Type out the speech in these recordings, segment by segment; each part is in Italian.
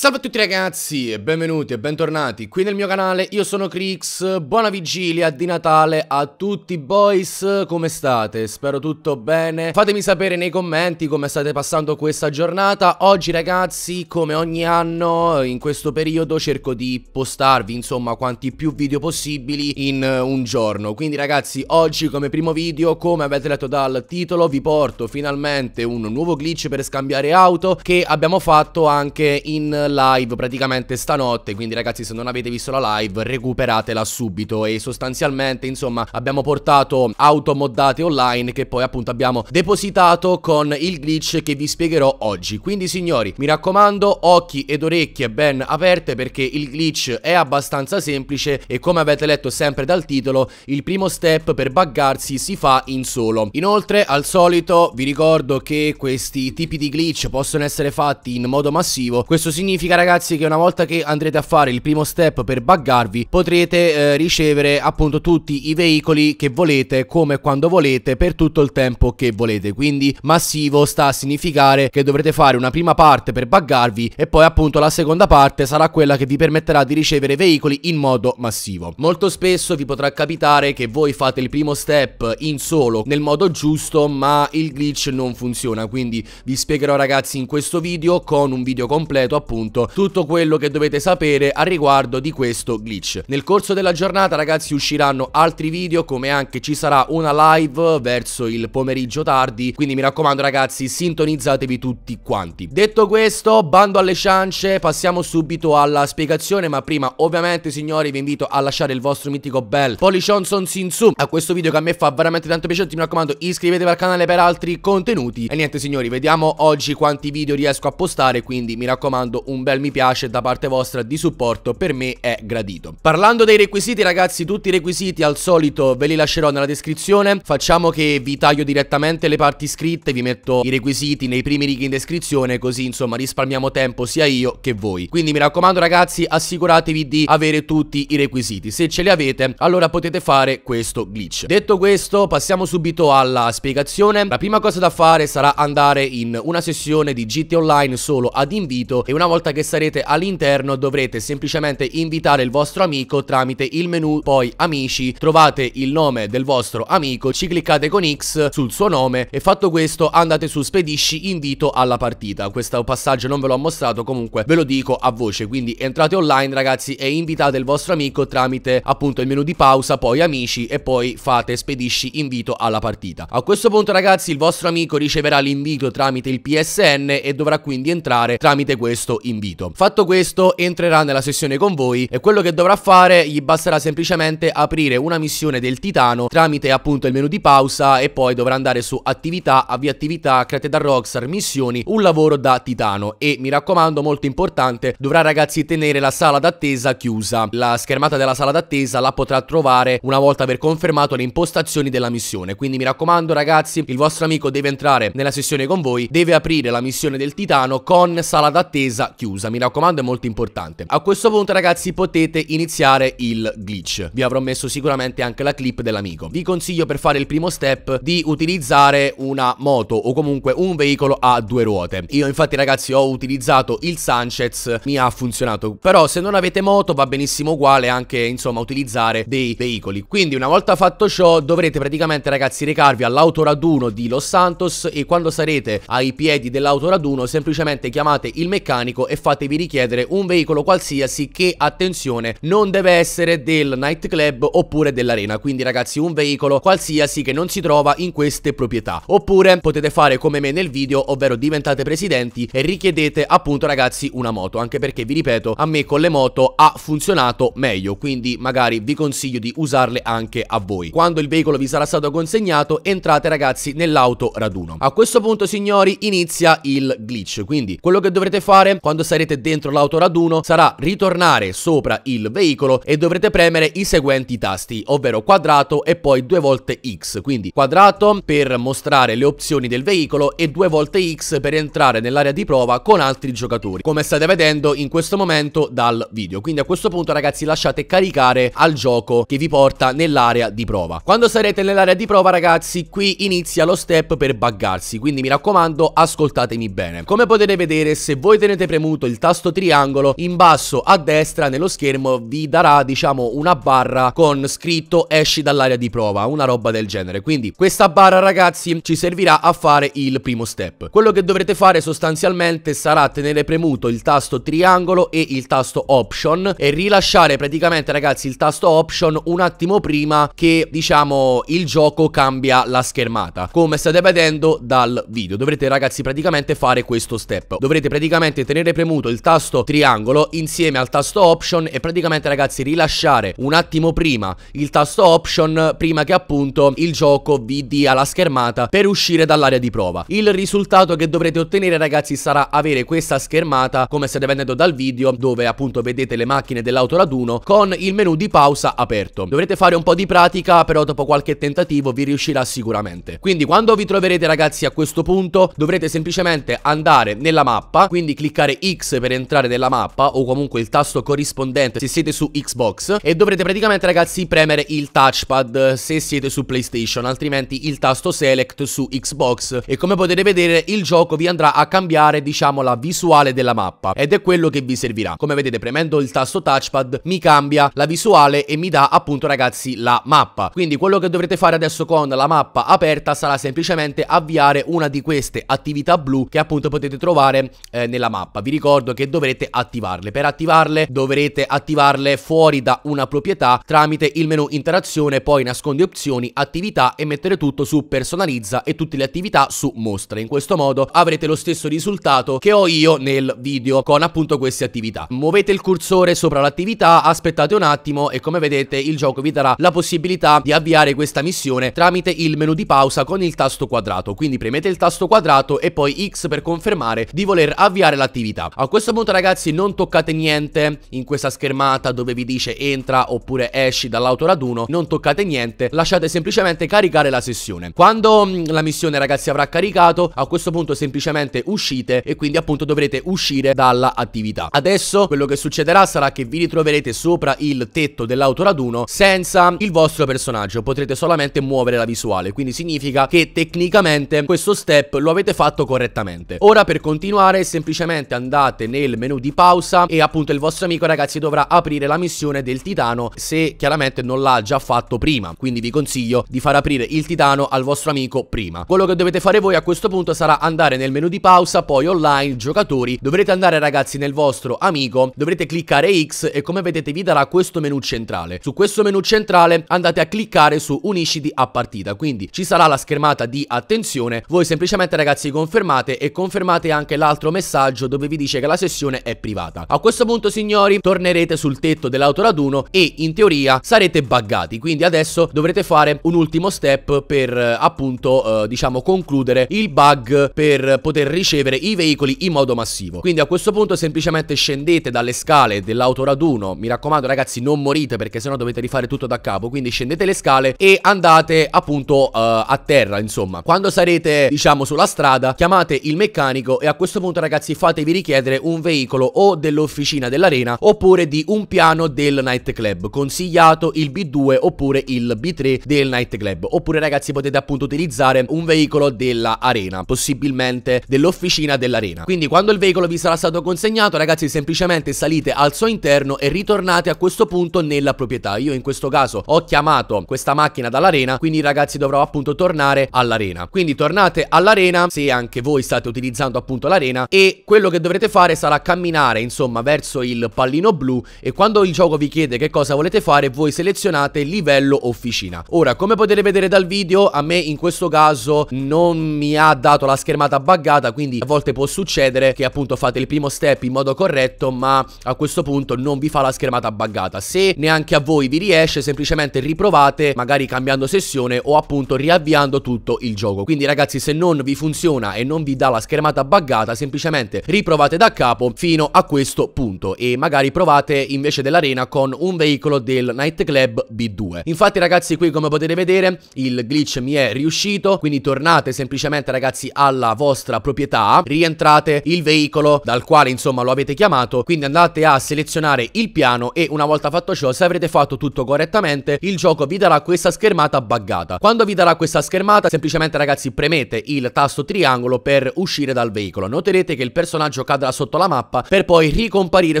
Salve a tutti ragazzi e benvenuti e bentornati qui nel mio canale, io sono Crix, buona vigilia di Natale a tutti boys, come state? Spero tutto bene, fatemi sapere nei commenti come state passando questa giornata, oggi ragazzi come ogni anno in questo periodo cerco di postarvi insomma quanti più video possibili in eh, un giorno, quindi ragazzi oggi come primo video come avete letto dal titolo vi porto finalmente un nuovo glitch per scambiare auto che abbiamo fatto anche in live praticamente stanotte, quindi ragazzi se non avete visto la live recuperatela subito e sostanzialmente insomma abbiamo portato auto moddate online che poi appunto abbiamo depositato con il glitch che vi spiegherò oggi. Quindi signori mi raccomando occhi ed orecchie ben aperte perché il glitch è abbastanza semplice e come avete letto sempre dal titolo il primo step per buggarsi si fa in solo. Inoltre al solito vi ricordo che questi tipi di glitch possono essere fatti in modo massivo questo significa significa ragazzi che una volta che andrete a fare il primo step per buggarvi potrete eh, ricevere appunto tutti i veicoli che volete come e quando volete per tutto il tempo che volete quindi massivo sta a significare che dovrete fare una prima parte per buggarvi e poi appunto la seconda parte sarà quella che vi permetterà di ricevere veicoli in modo massivo molto spesso vi potrà capitare che voi fate il primo step in solo nel modo giusto ma il glitch non funziona quindi vi spiegherò ragazzi in questo video con un video completo appunto appunto tutto quello che dovete sapere a riguardo di questo glitch. Nel corso della giornata ragazzi usciranno altri video come anche ci sarà una live verso il pomeriggio tardi, quindi mi raccomando ragazzi sintonizzatevi tutti quanti. Detto questo, bando alle ciance, passiamo subito alla spiegazione, ma prima ovviamente signori vi invito a lasciare il vostro mitico bel Polichonson su a questo video che a me fa veramente tanto piacere, mi raccomando iscrivetevi al canale per altri contenuti e niente signori vediamo oggi quanti video riesco a postare quindi mi raccomando un un bel mi piace da parte vostra di supporto per me è gradito. Parlando dei requisiti ragazzi, tutti i requisiti al solito ve li lascerò nella descrizione, facciamo che vi taglio direttamente le parti scritte, vi metto i requisiti nei primi righi in descrizione così insomma risparmiamo tempo sia io che voi. Quindi mi raccomando ragazzi assicuratevi di avere tutti i requisiti, se ce li avete allora potete fare questo glitch. Detto questo passiamo subito alla spiegazione, la prima cosa da fare sarà andare in una sessione di GT Online solo ad invito e una volta volta che sarete all'interno dovrete semplicemente invitare il vostro amico tramite il menu poi amici trovate il nome del vostro amico ci cliccate con X sul suo nome e fatto questo andate su spedisci invito alla partita questo passaggio non ve l'ho mostrato comunque ve lo dico a voce quindi entrate online ragazzi e invitate il vostro amico tramite appunto il menu di pausa poi amici e poi fate spedisci invito alla partita a questo punto ragazzi il vostro amico riceverà l'invito tramite il PSN e dovrà quindi entrare tramite questo invito invito. Fatto questo, entrerà nella sessione con voi e quello che dovrà fare gli basterà semplicemente aprire una missione del titano tramite appunto il menu di pausa e poi dovrà andare su attività, avvia attività, create da Rockstar, missioni, un lavoro da titano e mi raccomando molto importante dovrà ragazzi tenere la sala d'attesa chiusa. La schermata della sala d'attesa la potrà trovare una volta aver confermato le impostazioni della missione, quindi mi raccomando ragazzi il vostro amico deve entrare nella sessione con voi, deve aprire la missione del titano con sala d'attesa chiusa chiusa, mi raccomando è molto importante. A questo punto ragazzi potete iniziare il glitch, vi avrò messo sicuramente anche la clip dell'amico. Vi consiglio per fare il primo step di utilizzare una moto o comunque un veicolo a due ruote. Io infatti ragazzi ho utilizzato il Sanchez, mi ha funzionato, però se non avete moto va benissimo uguale anche insomma utilizzare dei veicoli. Quindi una volta fatto ciò dovrete praticamente ragazzi recarvi all'autoraduno di Los Santos e quando sarete ai piedi dell'autoraduno semplicemente chiamate il meccanico e fatevi richiedere un veicolo qualsiasi che, attenzione, non deve essere del nightclub oppure dell'arena. Quindi ragazzi, un veicolo qualsiasi che non si trova in queste proprietà. Oppure potete fare come me nel video, ovvero diventate presidenti e richiedete appunto ragazzi una moto. Anche perché vi ripeto, a me con le moto ha funzionato meglio, quindi magari vi consiglio di usarle anche a voi. Quando il veicolo vi sarà stato consegnato, entrate ragazzi nell'auto raduno. A questo punto signori inizia il glitch, quindi quello che dovrete fare quando quando sarete dentro l'autoraduno sarà ritornare sopra il veicolo e dovrete premere i seguenti tasti, ovvero quadrato e poi due volte X, quindi quadrato per mostrare le opzioni del veicolo e due volte X per entrare nell'area di prova con altri giocatori, come state vedendo in questo momento dal video. Quindi a questo punto ragazzi lasciate caricare al gioco che vi porta nell'area di prova. Quando sarete nell'area di prova ragazzi qui inizia lo step per buggarsi, quindi mi raccomando ascoltatemi bene. Come potete vedere se voi tenete premuto premuto il tasto triangolo in basso a destra nello schermo vi darà diciamo una barra con scritto esci dall'area di prova una roba del genere quindi questa barra ragazzi ci servirà a fare il primo step quello che dovrete fare sostanzialmente sarà tenere premuto il tasto triangolo e il tasto option e rilasciare praticamente ragazzi il tasto option un attimo prima che diciamo il gioco cambia la schermata come state vedendo dal video dovrete ragazzi praticamente fare questo step dovrete praticamente tenere premuto il tasto triangolo insieme al tasto option e praticamente ragazzi rilasciare un attimo prima il tasto option prima che appunto il gioco vi dia la schermata per uscire dall'area di prova. Il risultato che dovrete ottenere ragazzi sarà avere questa schermata come state vedendo dal video dove appunto vedete le macchine dell'autoraduno con il menu di pausa aperto. Dovrete fare un po' di pratica però dopo qualche tentativo vi riuscirà sicuramente. Quindi quando vi troverete ragazzi a questo punto dovrete semplicemente andare nella mappa quindi cliccare X per entrare nella mappa o comunque il tasto corrispondente se siete su Xbox e dovrete praticamente ragazzi premere il touchpad se siete su PlayStation altrimenti il tasto select su Xbox e come potete vedere il gioco vi andrà a cambiare diciamo la visuale della mappa ed è quello che vi servirà come vedete premendo il tasto touchpad mi cambia la visuale e mi dà appunto ragazzi la mappa quindi quello che dovrete fare adesso con la mappa aperta sarà semplicemente avviare una di queste attività blu che appunto potete trovare eh, nella mappa vi ricordo ricordo che dovrete attivarle. Per attivarle dovrete attivarle fuori da una proprietà tramite il menu interazione, poi nascondi opzioni, attività e mettere tutto su personalizza e tutte le attività su mostra. In questo modo avrete lo stesso risultato che ho io nel video con appunto queste attività. Muovete il cursore sopra l'attività, aspettate un attimo e come vedete il gioco vi darà la possibilità di avviare questa missione tramite il menu di pausa con il tasto quadrato. Quindi premete il tasto quadrato e poi X per confermare di voler avviare l'attività. Esatto. A questo punto ragazzi non toccate niente in questa schermata dove vi dice entra oppure esci dall'autoraduno, non toccate niente, lasciate semplicemente caricare la sessione. Quando mm, la missione ragazzi avrà caricato, a questo punto semplicemente uscite e quindi appunto dovrete uscire dalla attività. Adesso quello che succederà sarà che vi ritroverete sopra il tetto dell'autoraduno senza il vostro personaggio, potrete solamente muovere la visuale, quindi significa che tecnicamente questo step lo avete fatto correttamente. Ora per continuare semplicemente andate andate nel menu di pausa e appunto il vostro amico ragazzi dovrà aprire la missione del titano se chiaramente non l'ha già fatto prima quindi vi consiglio di far aprire il titano al vostro amico prima quello che dovete fare voi a questo punto sarà andare nel menu di pausa poi online giocatori dovrete andare ragazzi nel vostro amico dovrete cliccare X e come vedete vi darà questo menu centrale su questo menu centrale andate a cliccare su unisciti a partita quindi ci sarà la schermata di attenzione voi semplicemente ragazzi confermate e confermate anche l'altro messaggio dove vi dice dice che la sessione è privata. A questo punto signori tornerete sul tetto dell'autoraduno e in teoria sarete buggati, quindi adesso dovrete fare un ultimo step per eh, appunto eh, diciamo concludere il bug per poter ricevere i veicoli in modo massivo. Quindi a questo punto semplicemente scendete dalle scale dell'autoraduno, mi raccomando ragazzi non morite perché sennò dovete rifare tutto da capo, quindi scendete le scale e andate appunto eh, a terra insomma. Quando sarete diciamo sulla strada chiamate il meccanico e a questo punto ragazzi fatevi richiedere richiedere un veicolo o dell'officina dell'arena oppure di un piano del nightclub. Consigliato il B2 oppure il B3 del nightclub. Oppure ragazzi potete appunto utilizzare un veicolo dell'arena, possibilmente dell'officina dell'arena. Quindi quando il veicolo vi sarà stato consegnato ragazzi semplicemente salite al suo interno e ritornate a questo punto nella proprietà. Io in questo caso ho chiamato questa macchina dall'arena, quindi ragazzi dovrò appunto tornare all'arena. Quindi tornate all'arena se anche voi state utilizzando appunto l'arena e quello che dovrete dovrete fare sarà camminare insomma verso il pallino blu e quando il gioco vi chiede che cosa volete fare voi selezionate livello officina. Ora come potete vedere dal video a me in questo caso non mi ha dato la schermata buggata quindi a volte può succedere che appunto fate il primo step in modo corretto ma a questo punto non vi fa la schermata buggata. Se neanche a voi vi riesce semplicemente riprovate magari cambiando sessione o appunto riavviando tutto il gioco. Quindi ragazzi se non vi funziona e non vi dà la schermata buggata semplicemente riprovate rifate da capo fino a questo punto e magari provate invece dell'arena con un veicolo del nightclub B2. Infatti ragazzi qui come potete vedere il glitch mi è riuscito, quindi tornate semplicemente ragazzi alla vostra proprietà, rientrate il veicolo dal quale insomma lo avete chiamato, quindi andate a selezionare il piano e una volta fatto ciò se avrete fatto tutto correttamente il gioco vi darà questa schermata buggata. Quando vi darà questa schermata semplicemente ragazzi premete il tasto triangolo per uscire dal veicolo, noterete che il personaggio cade cadrà sotto la mappa per poi ricomparire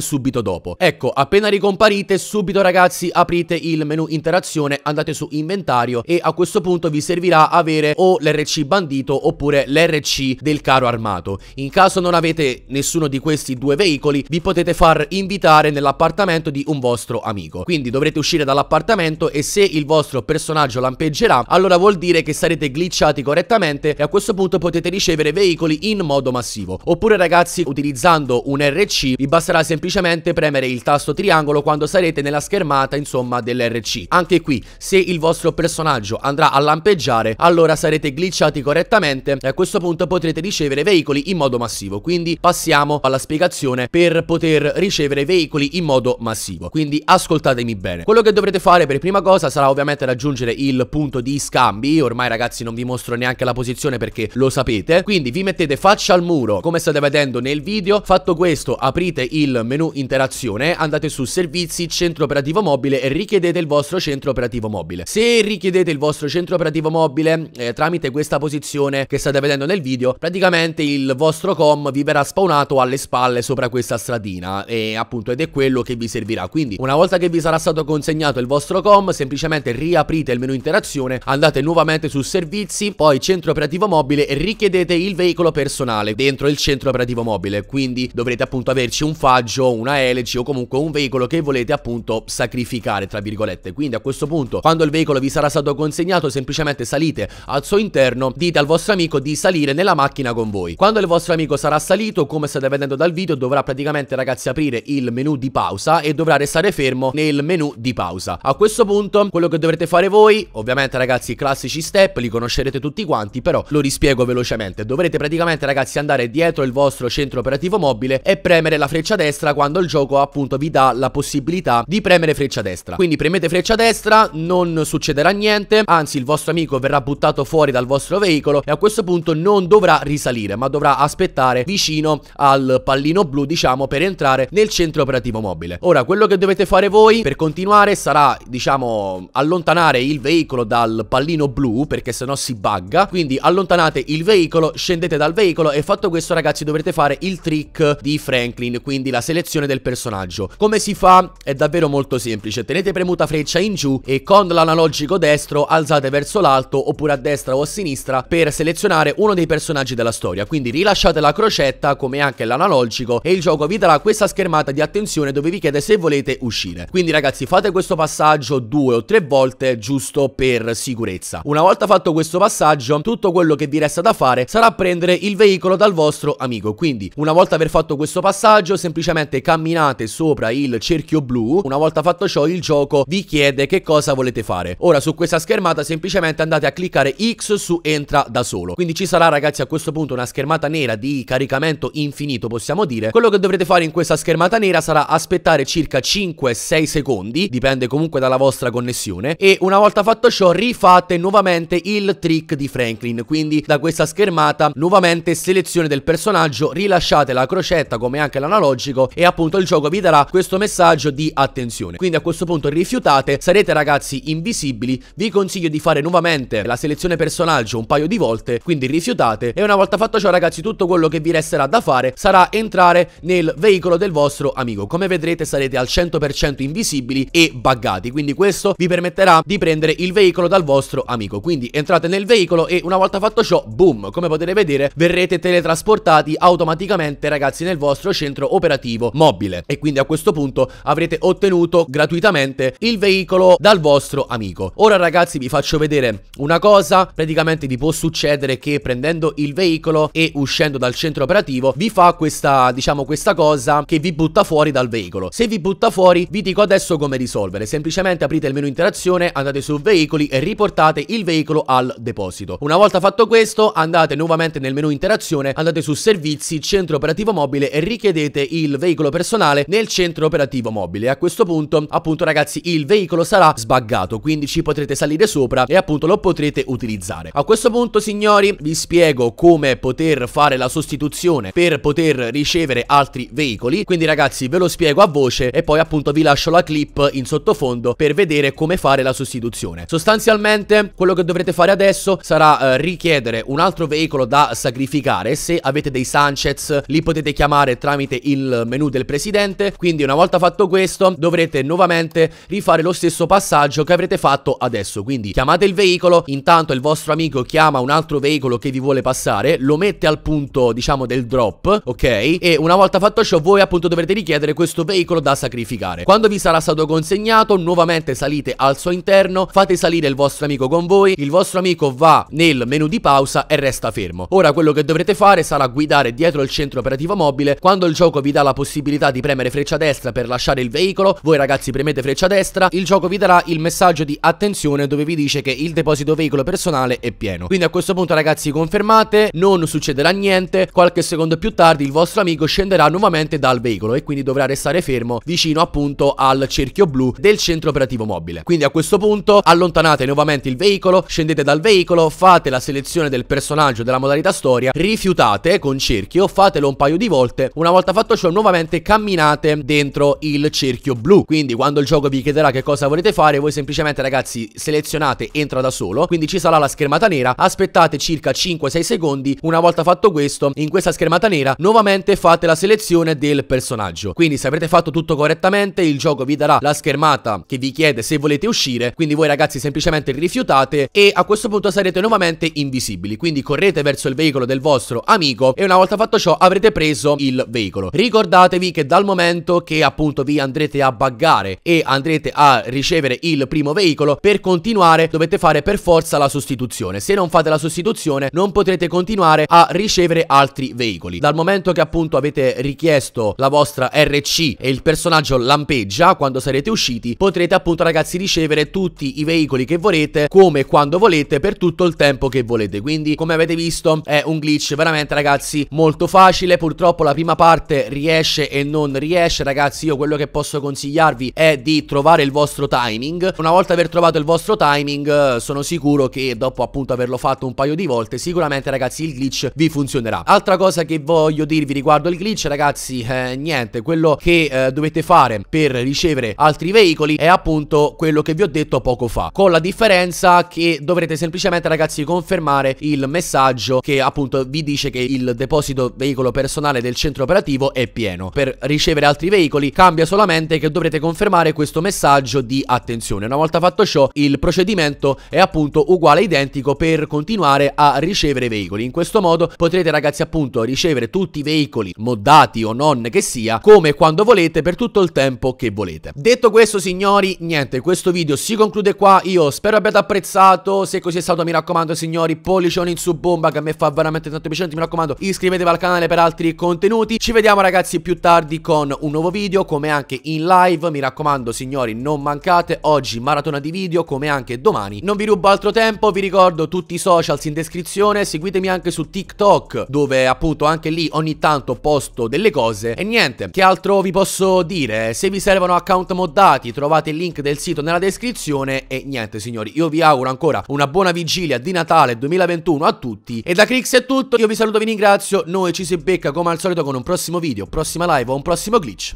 subito dopo. Ecco, appena ricomparite, subito ragazzi aprite il menu interazione, andate su inventario e a questo punto vi servirà avere o l'RC bandito oppure l'RC del carro armato. In caso non avete nessuno di questi due veicoli, vi potete far invitare nell'appartamento di un vostro amico. Quindi dovrete uscire dall'appartamento e se il vostro personaggio lampeggerà, allora vuol dire che sarete glitchati correttamente e a questo punto potete ricevere veicoli in modo massivo. Oppure ragazzi utilizzate utilizzando un RC vi basterà semplicemente premere il tasto triangolo quando sarete nella schermata insomma dell'RC. Anche qui se il vostro personaggio andrà a lampeggiare allora sarete glitchati correttamente e a questo punto potrete ricevere veicoli in modo massivo. Quindi passiamo alla spiegazione per poter ricevere veicoli in modo massivo. Quindi ascoltatemi bene. Quello che dovrete fare per prima cosa sarà ovviamente raggiungere il punto di scambi. Ormai ragazzi non vi mostro neanche la posizione perché lo sapete. Quindi vi mettete faccia al muro come state vedendo nel video video. Fatto questo, aprite il menu interazione, andate su servizi, centro operativo mobile e richiedete il vostro centro operativo mobile. Se richiedete il vostro centro operativo mobile eh, tramite questa posizione che state vedendo nel video, praticamente il vostro com vi verrà spawnato alle spalle sopra questa stradina e appunto ed è quello che vi servirà. Quindi una volta che vi sarà stato consegnato il vostro com, semplicemente riaprite il menu interazione, andate nuovamente su servizi, poi centro operativo mobile e richiedete il veicolo personale dentro il centro operativo mobile quindi dovrete appunto averci un faggio, una elegy o comunque un veicolo che volete appunto sacrificare tra virgolette. Quindi a questo punto quando il veicolo vi sarà stato consegnato semplicemente salite al suo interno, dite al vostro amico di salire nella macchina con voi. Quando il vostro amico sarà salito, come state vedendo dal video, dovrà praticamente ragazzi aprire il menu di pausa e dovrà restare fermo nel menu di pausa. A questo punto quello che dovrete fare voi, ovviamente ragazzi i classici step, li conoscerete tutti quanti, però lo rispiego velocemente. Dovrete praticamente ragazzi andare dietro il vostro centro operativo operativo mobile e premere la freccia destra quando il gioco appunto vi dà la possibilità di premere freccia destra. Quindi premete freccia destra, non succederà niente, anzi il vostro amico verrà buttato fuori dal vostro veicolo e a questo punto non dovrà risalire, ma dovrà aspettare vicino al pallino blu, diciamo, per entrare nel centro operativo mobile. Ora, quello che dovete fare voi per continuare sarà, diciamo, allontanare il veicolo dal pallino blu, perché sennò si bugga, quindi allontanate il veicolo, scendete dal veicolo e fatto questo ragazzi dovrete fare il 3 trick di Franklin, quindi la selezione del personaggio. Come si fa? È davvero molto semplice, tenete premuta freccia in giù e con l'analogico destro alzate verso l'alto oppure a destra o a sinistra per selezionare uno dei personaggi della storia, quindi rilasciate la crocetta come anche l'analogico e il gioco vi darà questa schermata di attenzione dove vi chiede se volete uscire. Quindi ragazzi fate questo passaggio due o tre volte giusto per sicurezza. Una volta fatto questo passaggio tutto quello che vi resta da fare sarà prendere il veicolo dal vostro amico, quindi una una volta aver fatto questo passaggio semplicemente camminate sopra il cerchio blu, una volta fatto ciò il gioco vi chiede che cosa volete fare. Ora su questa schermata semplicemente andate a cliccare X su entra da solo. Quindi ci sarà ragazzi a questo punto una schermata nera di caricamento infinito possiamo dire. Quello che dovrete fare in questa schermata nera sarà aspettare circa 5-6 secondi, dipende comunque dalla vostra connessione e una volta fatto ciò rifate nuovamente il trick di Franklin. Quindi da questa schermata nuovamente selezione del personaggio rilasciate schiacciate la crocetta come anche l'analogico e appunto il gioco vi darà questo messaggio di attenzione. Quindi a questo punto rifiutate, sarete ragazzi invisibili, vi consiglio di fare nuovamente la selezione personaggio un paio di volte, quindi rifiutate e una volta fatto ciò ragazzi tutto quello che vi resterà da fare sarà entrare nel veicolo del vostro amico. Come vedrete sarete al 100% invisibili e buggati, quindi questo vi permetterà di prendere il veicolo dal vostro amico. Quindi entrate nel veicolo e una volta fatto ciò, boom, come potete vedere verrete teletrasportati automaticamente direttamente ragazzi nel vostro centro operativo mobile e quindi a questo punto avrete ottenuto gratuitamente il veicolo dal vostro amico. Ora ragazzi vi faccio vedere una cosa, praticamente vi può succedere che prendendo il veicolo e uscendo dal centro operativo vi fa questa diciamo questa cosa che vi butta fuori dal veicolo. Se vi butta fuori vi dico adesso come risolvere, semplicemente aprite il menu interazione, andate su veicoli e riportate il veicolo al deposito. Una volta fatto questo andate nuovamente nel menu interazione, andate su servizi, centro operativo mobile e richiedete il veicolo personale nel centro operativo mobile. A questo punto, appunto ragazzi, il veicolo sarà sbaggato, quindi ci potrete salire sopra e appunto lo potrete utilizzare. A questo punto, signori, vi spiego come poter fare la sostituzione per poter ricevere altri veicoli. Quindi ragazzi, ve lo spiego a voce e poi appunto vi lascio la clip in sottofondo per vedere come fare la sostituzione. Sostanzialmente, quello che dovrete fare adesso sarà eh, richiedere un altro veicolo da sacrificare se avete dei Sanchez li potete chiamare tramite il menu del presidente quindi una volta fatto questo dovrete nuovamente rifare lo stesso passaggio che avrete fatto adesso quindi chiamate il veicolo intanto il vostro amico chiama un altro veicolo che vi vuole passare lo mette al punto diciamo del drop ok e una volta fatto ciò voi appunto dovrete richiedere questo veicolo da sacrificare quando vi sarà stato consegnato nuovamente salite al suo interno fate salire il vostro amico con voi il vostro amico va nel menu di pausa e resta fermo ora quello che dovrete fare sarà guidare dietro il centro sistema operativo mobile, quando il gioco vi dà la possibilità di premere freccia destra per lasciare il veicolo, voi ragazzi premete freccia destra, il gioco vi darà il messaggio di attenzione dove vi dice che il deposito veicolo personale è pieno. Quindi a questo punto ragazzi confermate, non succederà niente, qualche secondo più tardi il vostro amico scenderà nuovamente dal veicolo e quindi dovrà restare fermo vicino appunto al cerchio blu del centro operativo mobile. Quindi a questo punto allontanate nuovamente il veicolo, scendete dal veicolo, fate la selezione del personaggio della modalità storia, rifiutate con cerchio, fatelo un paio di volte. Una volta fatto ciò, nuovamente camminate dentro il cerchio blu. Quindi quando il gioco vi chiederà che cosa volete fare, voi semplicemente ragazzi selezionate entra da solo, quindi ci sarà la schermata nera, aspettate circa 5-6 secondi. Una volta fatto questo, in questa schermata nera nuovamente fate la selezione del personaggio. Quindi se avrete fatto tutto correttamente, il gioco vi darà la schermata che vi chiede se volete uscire, quindi voi ragazzi semplicemente rifiutate e a questo punto sarete nuovamente invisibili. Quindi correte verso il veicolo del vostro amico e una volta fatto ciò avrete avrete preso il veicolo. Ricordatevi che dal momento che appunto vi andrete a buggare e andrete a ricevere il primo veicolo, per continuare dovete fare per forza la sostituzione. Se non fate la sostituzione non potrete continuare a ricevere altri veicoli. Dal momento che appunto avete richiesto la vostra RC e il personaggio lampeggia, quando sarete usciti, potrete appunto ragazzi ricevere tutti i veicoli che volete, come e quando volete, per tutto il tempo che volete. Quindi come avete visto è un glitch veramente ragazzi molto facile facile, purtroppo la prima parte riesce e non riesce, ragazzi, io quello che posso consigliarvi è di trovare il vostro timing. Una volta aver trovato il vostro timing, eh, sono sicuro che dopo appunto averlo fatto un paio di volte, sicuramente ragazzi il glitch vi funzionerà. Altra cosa che voglio dirvi riguardo il glitch, ragazzi, eh, niente, quello che eh, dovete fare per ricevere altri veicoli è appunto quello che vi ho detto poco fa, con la differenza che dovrete semplicemente ragazzi confermare il messaggio che appunto vi dice che il deposito veicolo veicolo personale del centro operativo è pieno. Per ricevere altri veicoli cambia solamente che dovrete confermare questo messaggio di attenzione. Una volta fatto ciò il procedimento è appunto uguale identico per continuare a ricevere veicoli. In questo modo potrete ragazzi appunto ricevere tutti i veicoli moddati o non che sia come quando volete per tutto il tempo che volete. Detto questo signori niente questo video si conclude qua io spero abbiate apprezzato se così è stato mi raccomando signori pollicione in su bomba che a me fa veramente tanto piacere mi raccomando iscrivetevi al canale per per altri contenuti. Ci vediamo ragazzi più tardi con un nuovo video come anche in live. Mi raccomando signori non mancate oggi maratona di video come anche domani. Non vi rubo altro tempo, vi ricordo tutti i socials in descrizione, seguitemi anche su TikTok dove appunto anche lì ogni tanto posto delle cose e niente, che altro vi posso dire? Se vi servono account moddati trovate il link del sito nella descrizione e niente signori, io vi auguro ancora una buona vigilia di Natale 2021 a tutti e da Crix è tutto, io vi saluto, vi ringrazio, noi ci si becca come al solito con un prossimo video, prossima live o un prossimo glitch.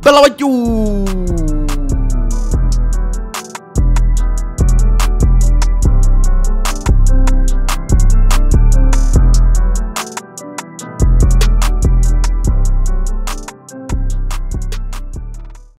Bella vecchio!